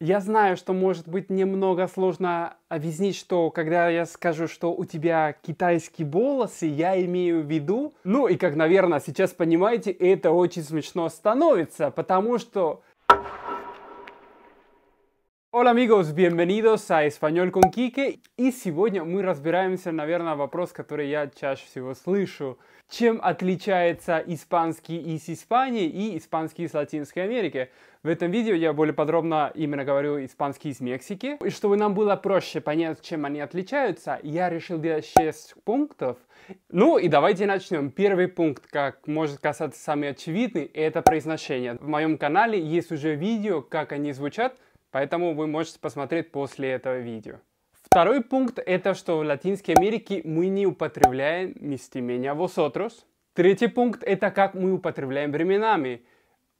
Я знаю, что может быть немного сложно объяснить, что когда я скажу, что у тебя китайские волосы, я имею в виду. Ну и как, наверное, сейчас понимаете, это очень смешно становится, потому что Hola amigos, bienvenidos a «Español con Кике». И сегодня мы разбираемся, наверное, вопрос, который я чаще всего слышу. Чем отличается испанский из Испании и испанский из Латинской Америки? В этом видео я более подробно именно говорю испанский из Мексики. И чтобы нам было проще понять, чем они отличаются, я решил делать 6 пунктов. Ну и давайте начнем. Первый пункт, как может касаться самый очевидный, это произношение. В моем канале есть уже видео, как они звучат – Поэтому вы можете посмотреть после этого видео. Второй пункт – это что в Латинской Америке мы не употребляем местоимение vosotros. Третий пункт – это как мы употребляем временами.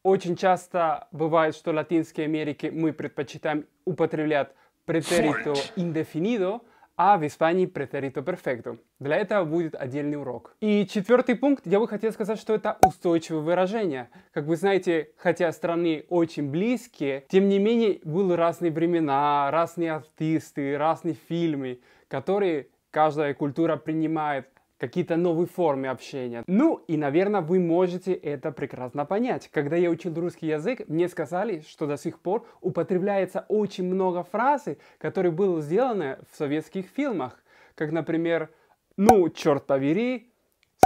Очень часто бывает, что в Латинской Америке мы предпочитаем употреблять претерито indefinido – а в Испании претерито перфекто. Для этого будет отдельный урок. И четвертый пункт, я бы хотел сказать, что это устойчивое выражение. Как вы знаете, хотя страны очень близкие, тем не менее были разные времена, разные артисты, разные фильмы, которые каждая культура принимает какие-то новые формы общения. Ну и, наверное, вы можете это прекрасно понять. Когда я учил русский язык, мне сказали, что до сих пор употребляется очень много фраз, которые были сделаны в советских фильмах. Как, например, «Ну, черт повери»,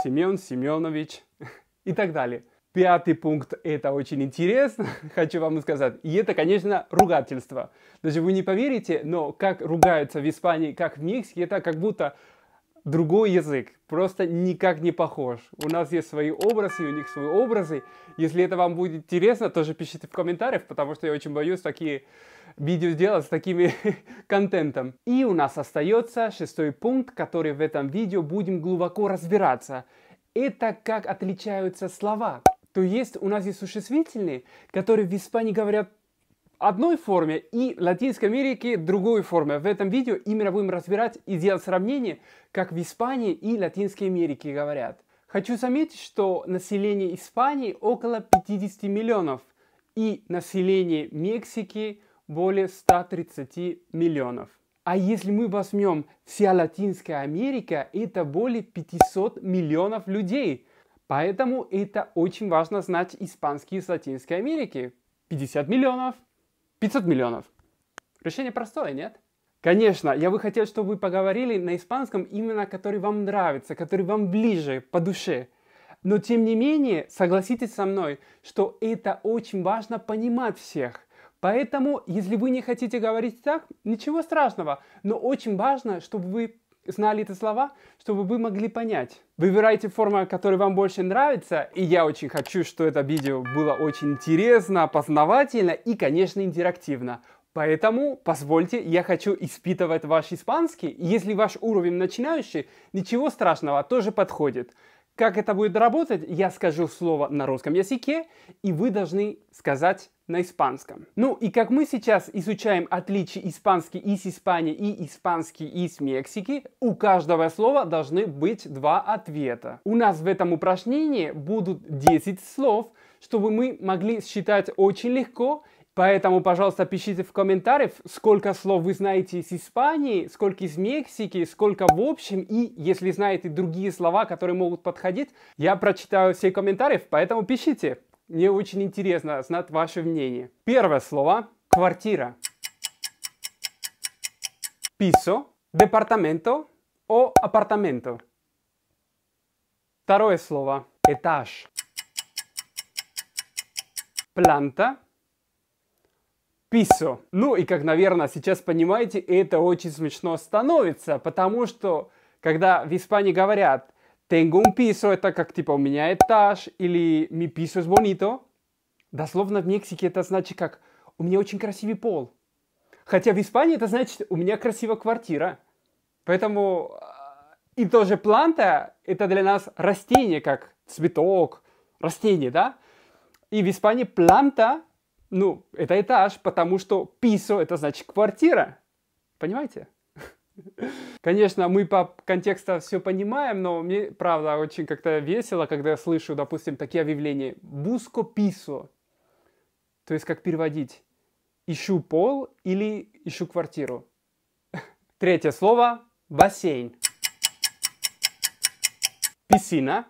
«Семен Семенович» и так далее. Пятый пункт – это очень интересно, хочу вам сказать. И это, конечно, ругательство. Даже вы не поверите, но как ругаются в Испании, как в Мексике, это как будто другой язык, просто никак не похож. У нас есть свои образы, у них свои образы. Если это вам будет интересно, тоже пишите в комментариях, потому что я очень боюсь такие видео сделать с такими контентом. И у нас остается шестой пункт, который в этом видео будем глубоко разбираться. Это как отличаются слова. То есть у нас есть существительные, которые в Испании говорят одной форме и Латинской Америки другой форме. В этом видео именно будем разбирать и делать сравнение, как в Испании и Латинской Америке говорят. Хочу заметить, что население Испании около 50 миллионов и население Мексики более 130 миллионов. А если мы возьмем вся Латинская Америка, это более 500 миллионов людей. Поэтому это очень важно знать испанский из Латинской Америки. 50 миллионов. 500 миллионов. Решение простое, нет? Конечно, я бы хотел, чтобы вы поговорили на испанском именно, который вам нравится, который вам ближе, по душе. Но тем не менее, согласитесь со мной, что это очень важно понимать всех. Поэтому, если вы не хотите говорить так, ничего страшного. Но очень важно, чтобы вы знали эти слова, чтобы вы могли понять. Выбирайте форму, которая вам больше нравится, и я очень хочу, чтобы это видео было очень интересно, познавательно и, конечно, интерактивно. Поэтому, позвольте, я хочу испытывать ваш испанский. Если ваш уровень начинающий, ничего страшного, тоже подходит. Как это будет работать, я скажу слово на русском языке, и вы должны сказать на испанском. Ну и как мы сейчас изучаем отличия испанский из Испании и испанский из Мексики, у каждого слова должны быть два ответа. У нас в этом упражнении будут 10 слов, чтобы мы могли считать очень легко Поэтому, пожалуйста, пишите в комментариях, сколько слов вы знаете из Испании, сколько из Мексики, сколько в общем, и если знаете другие слова, которые могут подходить, я прочитаю все комментарии, поэтому пишите. Мне очень интересно знать ваше мнение. Первое слово – квартира. Писо, департаменто о апартаменто. Второе слово – этаж. Планта, писо. Ну и как, наверное, сейчас понимаете, это очень смешно становится, потому что, когда в Испании говорят – Tengo un piso, это как типа у меня этаж, или mi piso es bonito. Дословно в Мексике это значит как у меня очень красивый пол. Хотя в Испании это значит у меня красивая квартира. Поэтому а, и тоже планта это для нас растение, как цветок, растение, да? И в Испании планта, ну, это этаж, потому что писо это значит квартира. Понимаете? Конечно, мы по контексту все понимаем, но мне, правда, очень как-то весело, когда я слышу, допустим, такие объявления. Буско писо. То есть, как переводить? Ищу пол или ищу квартиру. Третье слово – бассейн. Писина.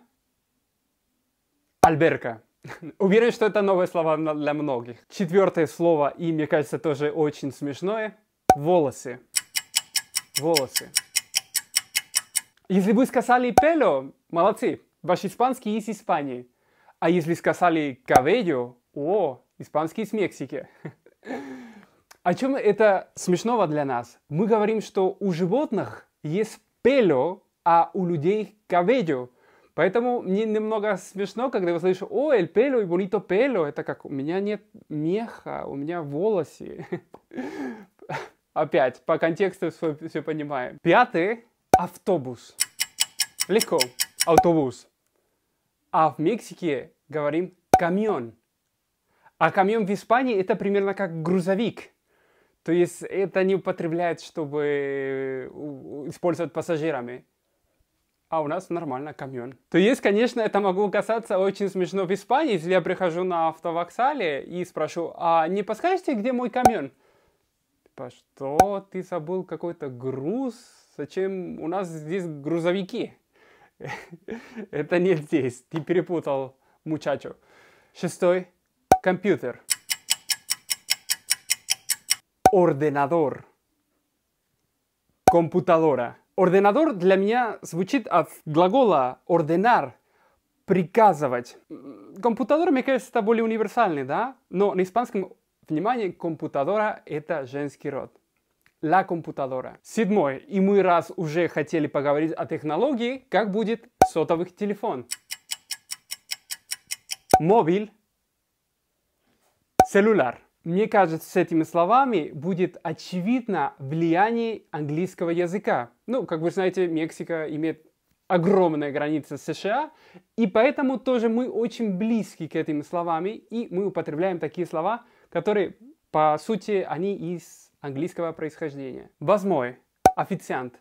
Альберка. Уверен, что это новые слова для многих. Четвертое слово, и мне кажется, тоже очень смешное – волосы волосы. Если вы сказали пело, молодцы, ваш испанский из Испании. А если сказали кавелью, о, испанский из Мексики. О чем это смешного для нас? Мы говорим, что у животных есть пело, а у людей кавелью. Поэтому мне немного смешно, когда вы слышите, о, эль пело и bonito пело. Это как, у меня нет меха, у меня волосы. Опять, по контексту все, понимаем. Пятый – автобус. Легко. Автобус. А в Мексике говорим камион. А камион в Испании это примерно как грузовик. То есть это не употребляют, чтобы э, использовать пассажирами. А у нас нормально камион. То есть, конечно, это могу касаться очень смешно в Испании, если я прихожу на автовокзале и спрошу, а не подскажете, где мой камион? типа, что ты забыл какой-то груз? Зачем? У нас здесь грузовики. Это не здесь. Ты перепутал, мучачо. Шестой. Компьютер. Орденадор. Компутадора. Орденадор для меня звучит от глагола орденар, приказывать. Компутадор, мне кажется, это более универсальный, да? Но на испанском Внимание, компутадора – это женский род. La computadora. Седьмое. И мы раз уже хотели поговорить о технологии, как будет сотовых телефон. Мобиль. Целlular. Мне кажется, с этими словами будет очевидно влияние английского языка. Ну, как вы знаете, Мексика имеет огромная граница с США, и поэтому тоже мы очень близки к этим словам, и мы употребляем такие слова, которые, по сути, они из английского происхождения. Восьмой. Официант.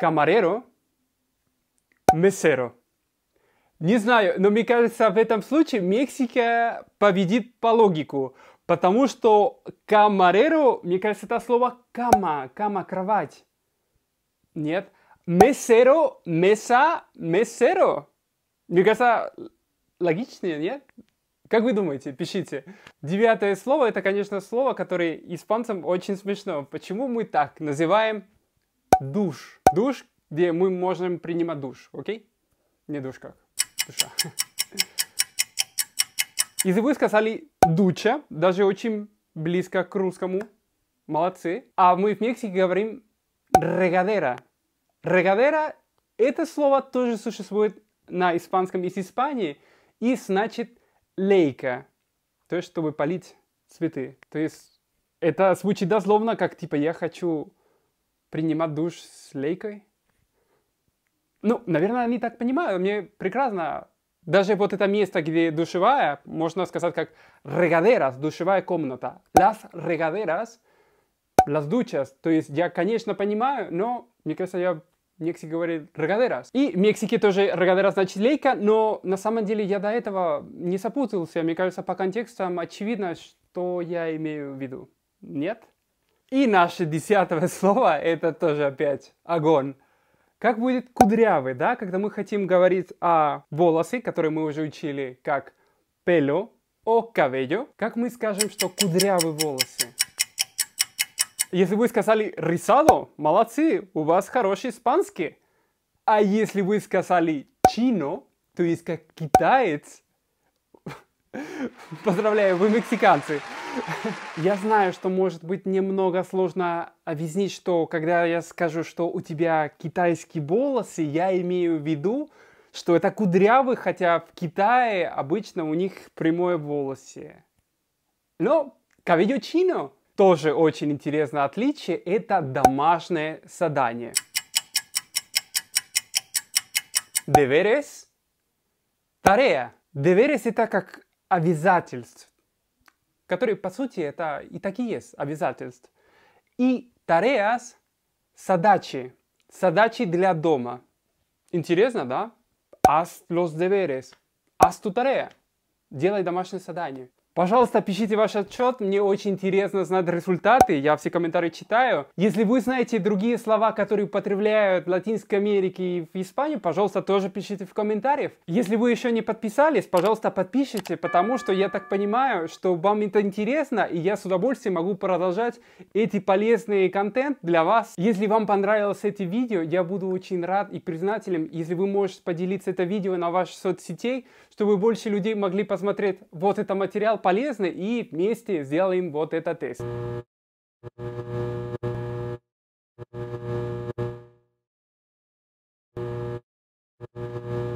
Камареро. Месеро. Не знаю, но мне кажется, в этом случае Мексика победит по логику. Потому что камареро, мне кажется, это слово кама, кама, кровать. Нет. Месеро, меса, месеро. Мне кажется, логичнее, нет? Как вы думаете, пишите. Девятое слово это, конечно, слово, которое испанцам очень смешно. Почему мы так называем душ? Душ, где мы можем принимать душ, окей? Не душ как, душа. Если вы сказали дуча, даже очень близко к русскому, молодцы. А мы в Мексике говорим регадера. Регадера это слово тоже существует на испанском из Испании и значит лейка, то есть чтобы полить цветы. То есть это звучит дословно как типа я хочу принимать душ с лейкой. Ну, наверное, они так понимают, мне прекрасно. Даже вот это место, где душевая, можно сказать как регадерас, душевая комната. Las regaderas, las duchas. То есть я, конечно, понимаю, но мне кажется, я Мексика говорит «рагадерас». И Мексики тоже «рагадерас» значит лейка, но на самом деле я до этого не сопутался. Мне кажется, по контекстам очевидно, что я имею в виду. Нет? И наше десятое слово – это тоже опять огонь. Как будет кудрявый, да? Когда мы хотим говорить о волосы, которые мы уже учили, как пелю, о кавелло, как мы скажем, что кудрявые волосы? Если вы сказали рисало, молодцы, у вас хороший испанский. А если вы сказали «чино», то есть как китаец, Поздравляю, вы мексиканцы. Я знаю, что может быть немного сложно объяснить, что когда я скажу, что у тебя китайские волосы, я имею в виду, что это кудрявы, хотя в Китае обычно у них прямое волосы. Но, кавидо чино, тоже очень интересное отличие, это домашнее задание. Deberes. Тарея. Deberes это как обязательств, которые, по сути, это и такие есть обязательств. И тареас – задачи, задачи для дома. Интересно, да? Haz los deberes. Haz tu tarea. Делай домашнее задание. Пожалуйста, пишите ваш отчет, мне очень интересно знать результаты, я все комментарии читаю. Если вы знаете другие слова, которые употребляют в Латинской Америке и в Испании, пожалуйста, тоже пишите в комментариях. Если вы еще не подписались, пожалуйста, подпишите, потому что я так понимаю, что вам это интересно, и я с удовольствием могу продолжать эти полезные контент для вас. Если вам понравилось это видео, я буду очень рад и признателен, если вы можете поделиться это видео на ваших соцсетей, чтобы больше людей могли посмотреть вот этот материал, полезно и вместе сделаем вот этот тест. Thank you.